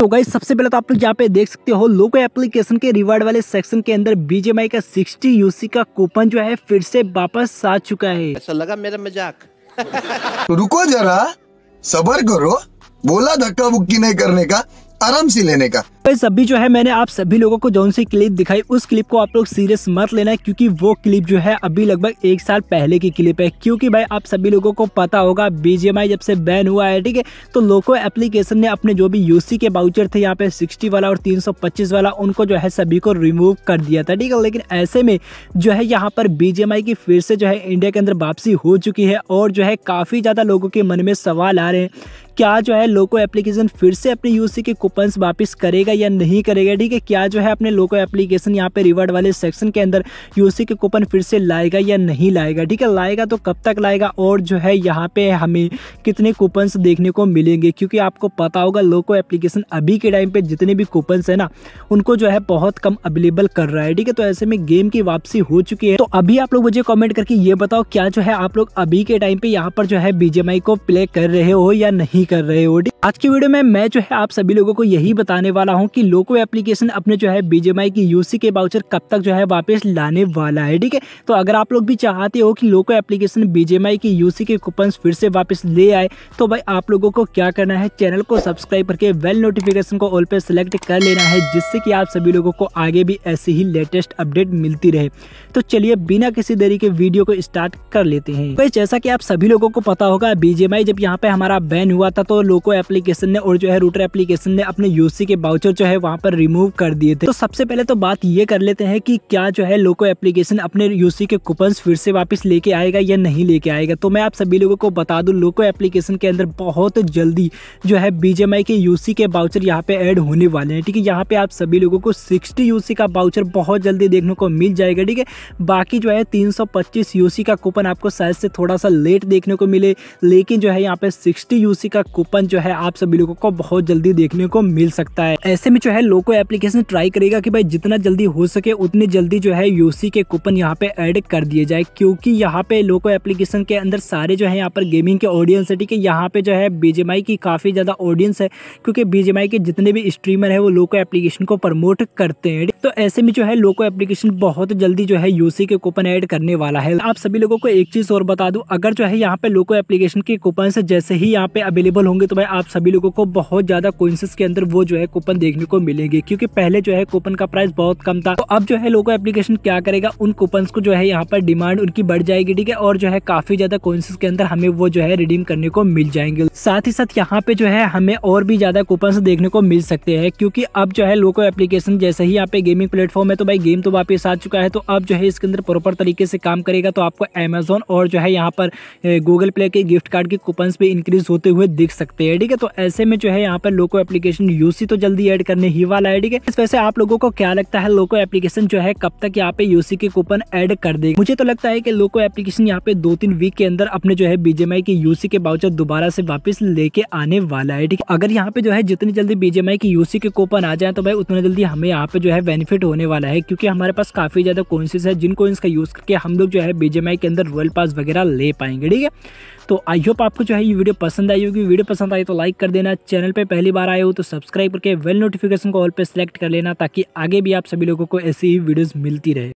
तो गाइस सबसे पहले तो आप लोग यहाँ पे देख सकते हो लोको एप्लीकेशन के रिवार्ड वाले सेक्शन के अंदर बीजेमआई का 60 यूसी का कूपन जो है फिर से वापस आ चुका है ऐसा लगा मेरा मजाक तो रुको जरा सबर करो बोला धक्का मुक्की नहीं करने का आराम से लेने का सभी जो है मैंने आप सभी लोगों को जो सी क्लिप दिखाई उस क्लिप को आप लोग सीरियस मत लेना है क्योंकि वो क्लिप जो है अभी लगभग एक साल पहले की क्लिप है क्योंकि भाई आप सभी लोगों को पता होगा बीजेमआई जब से बैन हुआ है ठीक है तो लोको एप्लीकेशन ने अपने जो भी यूसी के बाउचर थे यहाँ पे सिक्सटी वाला और तीन वाला उनको जो है सभी को रिमूव कर दिया था ठीक है लेकिन ऐसे में जो है यहाँ पर बीजेएमआई की फिर से जो है इंडिया के अंदर वापसी हो चुकी है और जो है काफी ज्यादा लोगों के मन में सवाल आ रहे हैं क्या जो है लोको एप्लीकेशन फिर से अपने यूसी के कूपन वापस करेगा या नहीं करेगा ठीक है क्या जो है अपने लोको एप्लीकेशन यहाँ पे रिवर्ड वाले सेक्शन के अंदर यूसी के कूपन फिर से लाएगा या नहीं लाएगा ठीक है लाएगा तो कब तक लाएगा और जो है यहाँ पे हमें कितने कूपन्स देखने को मिलेंगे क्योंकि आपको पता होगा लोको एप्लीकेशन अभी के टाइम पे जितने भी कूपन्स है ना उनको जो है बहुत कम अवेलेबल कर रहा है ठीक है तो ऐसे में गेम की वापसी हो चुकी है तो अभी आप लोग मुझे कॉमेंट करके ये बताओ क्या जो है आप लोग अभी के टाइम पे यहाँ पर जो है बीजेमआई को प्ले कर रहे हो या नहीं कर रहे हो आज की वीडियो में मैं जो है आप सभी लोगों को यही बताने वाला हूँ की लोको एप्लीकेशन अपने जो है बीजेमआई की यूसी के बाउचर कब तक जो है वापस लाने वाला है ठीक है तो अगर आप लोग भी चाहते हो कि लोको एप्लीकेशन बीजेमआई की यूसी के कूपन फिर से वापस ले आए तो भाई आप लोगों को क्या करना है चैनल को सब्सक्राइब करके वेल नोटिफिकेशन को ऑल पे सिलेक्ट कर लेना है जिससे कि आप सभी लोगों को आगे भी ऐसी ही लेटेस्ट अपडेट मिलती रहे तो चलिए बिना किसी देरी के वीडियो को स्टार्ट कर लेते हैं जैसा कि आप सभी लोगों को पता होगा बीजेमआई जब यहाँ पे हमारा बैन हुआ था तो लोको एप्लीकेशन ने और जो है रूटर एप्लीकेशन ने अपने यूसी के बाउचर जो है वहाँ पर रिमूव कर दिए थे तो सबसे पहले तो बात ये कर लेते हैं कि क्या जो है लोको एप्लीकेशन अपने यूसी के कूपन फिर से वापस लेके आएगा या नहीं लेके आएगा तो मैं आप सभी लोगों को बता दूँ लोको एप्लीकेशन के अंदर बहुत जल्दी जो है बीजेमआई के यूसी के बाउचर यहाँ पे एड होने वाले हैं ठीक है यहाँ पे आप सभी लोगों को सिक्सटी यूसी का बाउचर बहुत जल्दी देखने को मिल जाएगा ठीक है बाकी जो है तीन सौ पच्चीस यूसी का कूपन आपको शायद से थोड़ा सा लेट देखने को मिले लेकिन जो है यहाँ पे सिक्सटी यूसी का कूपन जो है आप सभी लोगों को बहुत जल्दी देखने को मिल सकता है ऐसे में जो है लोको एप्लीकेशन ट्राई करेगा कि भाई जितना जल्दी हो सके उतनी जल्दी जो है यूसी के कूपन यहाँ पे ऐड कर दिए जाए क्योंकि यहाँ पे लोको एप्लीकेशन के अंदर सारे जो है यहाँ पर गेमिंग के ऑडियंस है ठीक है यहाँ पे जो है बीजेमआई की काफ़ी ज़्यादा ऑडियंस है क्योंकि बीजेमआई के जितने भी स्ट्रीमर है वो लोको एप्लीकेशन को प्रमोट करते हैं तो ऐसे में जो है लोको एप्लीकेशन बहुत जल्दी जो है यूसी के कूपन एड करने वाला है आप सभी लोगों को एक चीज़ और बता दू अगर जो है यहाँ पे लोको एप्लीकेशन के कूपन जैसे ही यहाँ पे अवेलेबल अवेलेबल होंगे तो भाई आप सभी लोगों को बहुत ज़्यादा कोइंसिस के अंदर वो जो है कूपन देखने को मिलेंगे क्योंकि पहले जो है कूपन का प्राइस बहुत कम था तो अब जो है लोगों एप्लीकेशन क्या करेगा उन कूपन को जो है यहाँ पर डिमांड उनकी बढ़ जाएगी ठीक है और जो है काफी ज्यादा कोइंसिस के अंदर हमें वो जो है रिडीम करने को मिल जाएंगे साथ ही साथ यहाँ पे जो है हमें और भी ज्यादा कूपन देखने को मिल सकते हैं क्योंकि अब जो है लोको एप्लीकेशन जैसे ही यहाँ पे गेमिंग प्लेटफॉर्म है तो भाई गेम तो वापस आ चुका है तो अब जो है इसके अंदर प्रॉपर तरीके से काम करेगा तो आपको एमेजोन और जो है यहाँ पर गूगल प्ले के गिफ्ट कार्ड के कूपन भी इंक्रीज होते हुए लिख सकते हैं ठीक है तो ऐसे में जो है यहाँ पर लोको एप्लीकेशन यूसी तो जल्दी एड करने ही वाला है ठीक है वैसे आप लोगों को क्या लगता है लोको एप्लीकेशन जो है कब तक यहाँ पे यूसी के कूपन एड कर देगी मुझे तो लगता है कि लोको एप्लीकेशन यहाँ पे दो तीन वीक के अंदर अपने जो है बीजेमआई के यूसी के बाउचर दोबारा से वापस लेके आने वाला है ठीक है अगर यहाँ पे जो है जितनी जल्दी बीजेमआई के यूसी के कूपन आ जाए तो भाई उतना जल्दी हमें यहाँ पे जो है बेनिफिट होने वाला है क्योंकि हमारे पास काफी ज्यादा कोइंसिस है जिन कोइंस का यूज करके हम लोग जो है बीजेमआई के अंदर रॉयल पास वगैरह ले पाएंगे ठीक है तो आई होप आपको जो है ये वीडियो पसंद आई होगी वीडियो पसंद आई तो लाइक कर देना चैनल पे पहली बार आए हो तो सब्सक्राइब करके वेल नोटिफिकेशन को ऑल पे सेलेक्ट कर लेना ताकि आगे भी आप सभी लोगों को ऐसी ही वीडियोस मिलती रहे